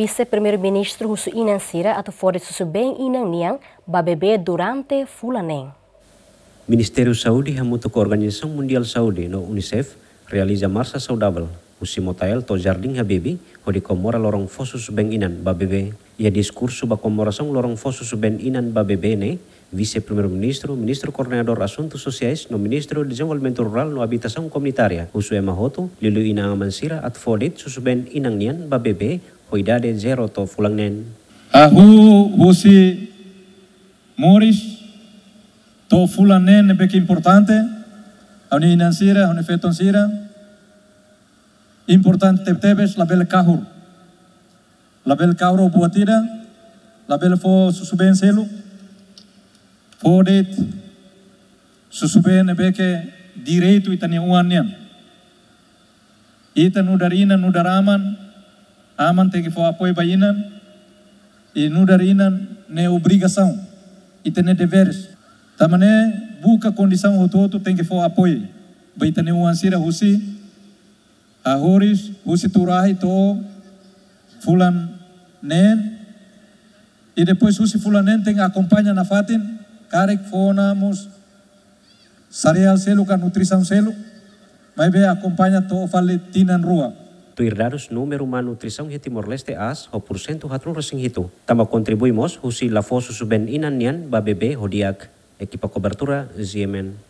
vice-primeiro-ministro Russo inan sira atau fori susu ben inan niang babebe durante fulaneng. Ministério Saúde hamutuk com a Organização Mundial Saúde no UNICEF realiza marcha saudável husi motael to jardim habibi hodi komora lorong fosus beng inan babebe ia diskurso ba song lorong fosus ben inan babebe ne vice-primeiro-ministro, ministro coordenador assuntos sociais no ministro de desenvolvimento rural no habitação comunitária, usu emahoto, lilu ina amansira at fodit susuben inang nian babebe hoidade zero to fulangnen. Ahu husi moris to fulanen e beke importante auni inansira auni fetonsira importante tebes label kahur label kahur buatira label fo susuben selu podit susuben e beke direito itani uanian Ita nudarina nudaraman Aman tem que for apoio para Inan e não dar Inan nem obrigação e tem deveres. Também busca condição o todo tem que for apoio. Vai ter um ansira russi, a Horis, Rusi Turahi, To, Fulan Nen. E depois russi Fulan Nen tem acompanha na Fatin, Karek Fonamos, Sareal Selo, que a nutrição Selo, vai ver acompanha To Faletinan Rua. Tuirdados número uma nutrição e Timor-Leste as o porcento hatru resingito. Tama contribuímos husi lafosu suben inanian babebe hodiak. Equipa cobertura Ziemen.